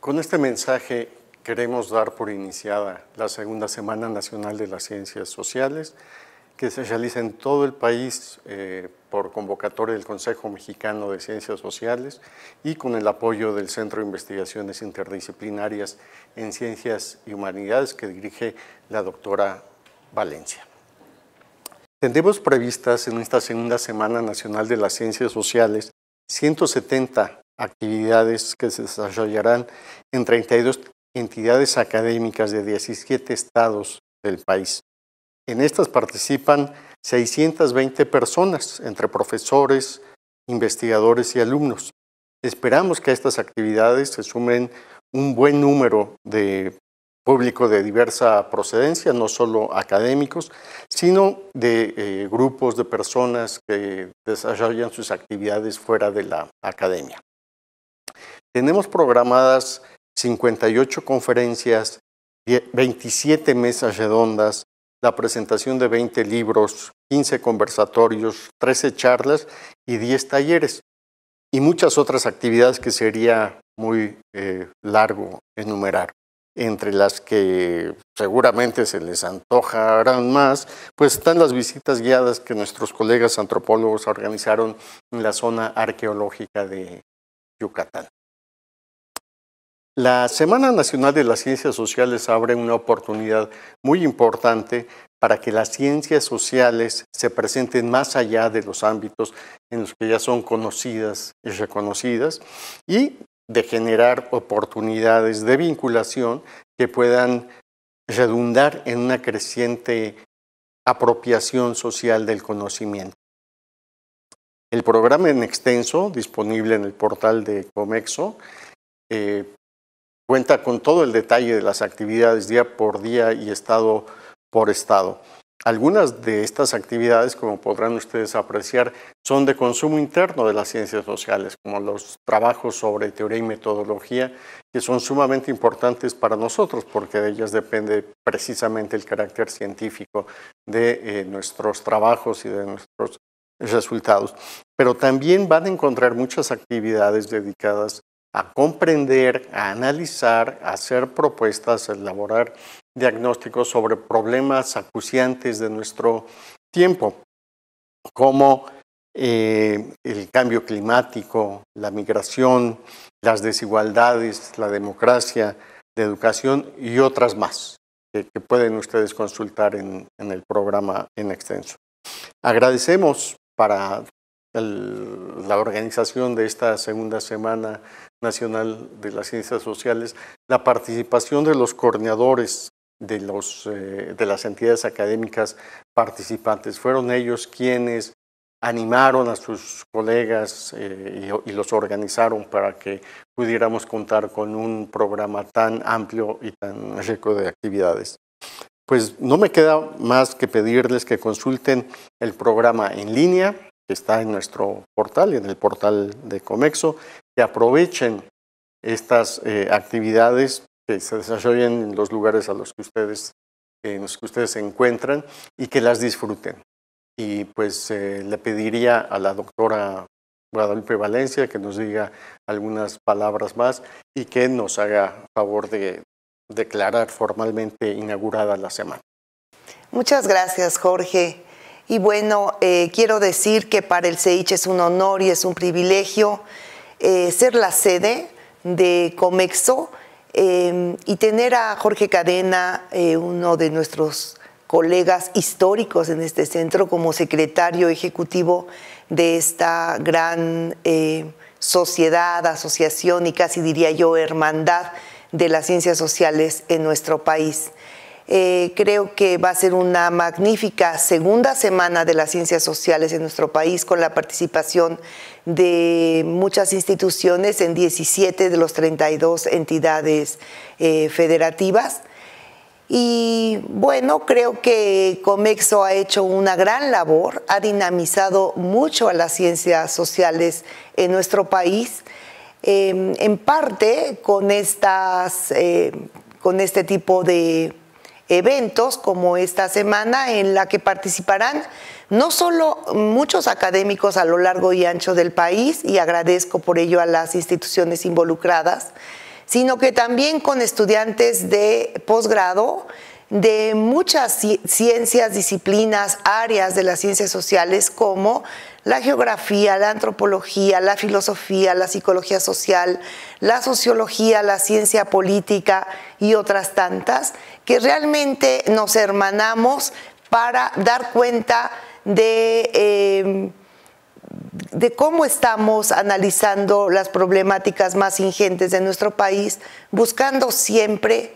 Con este mensaje queremos dar por iniciada la segunda Semana Nacional de las Ciencias Sociales, que se realiza en todo el país eh, por convocatoria del Consejo Mexicano de Ciencias Sociales y con el apoyo del Centro de Investigaciones Interdisciplinarias en Ciencias y Humanidades que dirige la doctora Valencia. Tendremos previstas en esta segunda Semana Nacional de las Ciencias Sociales 170 actividades que se desarrollarán en 32 entidades académicas de 17 estados del país. En estas participan 620 personas, entre profesores, investigadores y alumnos. Esperamos que a estas actividades se sumen un buen número de público de diversa procedencia, no solo académicos, sino de eh, grupos de personas que desarrollan sus actividades fuera de la academia. Tenemos programadas 58 conferencias, 27 mesas redondas, la presentación de 20 libros, 15 conversatorios, 13 charlas y 10 talleres, y muchas otras actividades que sería muy eh, largo enumerar entre las que seguramente se les antojarán más, pues están las visitas guiadas que nuestros colegas antropólogos organizaron en la zona arqueológica de Yucatán. La Semana Nacional de las Ciencias Sociales abre una oportunidad muy importante para que las ciencias sociales se presenten más allá de los ámbitos en los que ya son conocidas y reconocidas y de generar oportunidades de vinculación que puedan redundar en una creciente apropiación social del conocimiento. El programa en extenso, disponible en el portal de Comexo, eh, cuenta con todo el detalle de las actividades día por día y estado por estado. Algunas de estas actividades, como podrán ustedes apreciar, son de consumo interno de las ciencias sociales, como los trabajos sobre teoría y metodología, que son sumamente importantes para nosotros, porque de ellas depende precisamente el carácter científico de eh, nuestros trabajos y de nuestros resultados. Pero también van a encontrar muchas actividades dedicadas a comprender, a analizar, a hacer propuestas, a elaborar diagnósticos sobre problemas acuciantes de nuestro tiempo, como eh, el cambio climático, la migración, las desigualdades, la democracia, la educación y otras más que, pueden ustedes consultar en, el programa en extenso. Agradecemos para la organización de esta segunda semana nacional de las ciencias sociales la participación de los coordinadores eh, de, las entidades académicas participantes. Fueron ellos quienes animaron a sus colegas eh, y, los organizaron para que pudiéramos contar con un programa tan amplio y tan rico de actividades. Pues no me queda más que pedirles que consulten el programa en línea que está en nuestro portal y en el portal de Comexo, que aprovechen estas eh, actividades se desarrollen en los lugares a los que ustedes, en los que ustedes se encuentran y que las disfruten. Y pues eh, le pediría a la doctora Guadalupe Valencia que nos diga algunas palabras más y que nos haga favor de declarar formalmente inaugurada la semana. Muchas gracias, Jorge. Y bueno, eh, quiero decir que para el CEICH es un honor y es un privilegio eh, ser la sede de Comexo Em, y tener a Jorge Cadena, eh, uno de nuestros colegas históricos en este centro, como secretario ejecutivo de esta gran eh, sociedad, asociación y casi diría yo hermandad de las ciencias sociales en nuestro país. Eh, creo que va a ser una magnífica segunda semana de las ciencias sociales en nuestro país con la participación de muchas instituciones en 17 de los 32 entidades eh, federativas. Y bueno, creo que Comexo ha hecho una gran labor, ha dinamizado mucho a las ciencias sociales en nuestro país, eh, en parte con, estas, con este tipo de eventos como esta semana en la que participarán no solo muchos académicos a lo largo y ancho del país, y agradezco por ello a las instituciones involucradas, sino que también con estudiantes de posgrado de muchas ciencias, disciplinas, áreas de las ciencias sociales como la geografía, la antropología, la filosofía, la psicología social, la sociología, la ciencia política y otras tantas, que realmente nos hermanamos para dar cuenta de, em, de cómo estamos analizando las problemáticas más ingentes de nuestro país, buscando siempre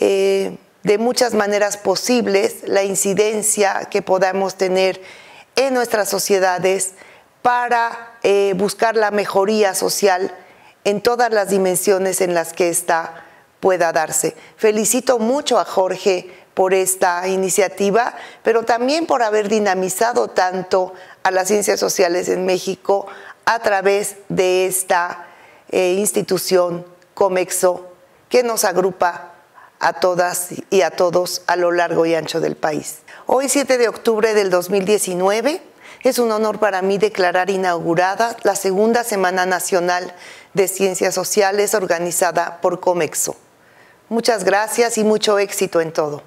eh, de muchas maneras posibles la incidencia que podamos tener en nuestras sociedades para eh, buscar la mejoría social en todas las dimensiones en las que esta pueda darse. Felicito mucho a Jorge por esta iniciativa, pero también por haber dinamizado tanto a las ciencias sociales en México a través de esta eh, institución Comexo que nos agrupa a todas y a todos a lo largo y ancho del país. Hoy, 7 de octubre del 2019, es un honor para mí declarar inaugurada la segunda Semana Nacional de Ciencias Sociales organizada por Comexo. Muchas gracias y mucho éxito en todo.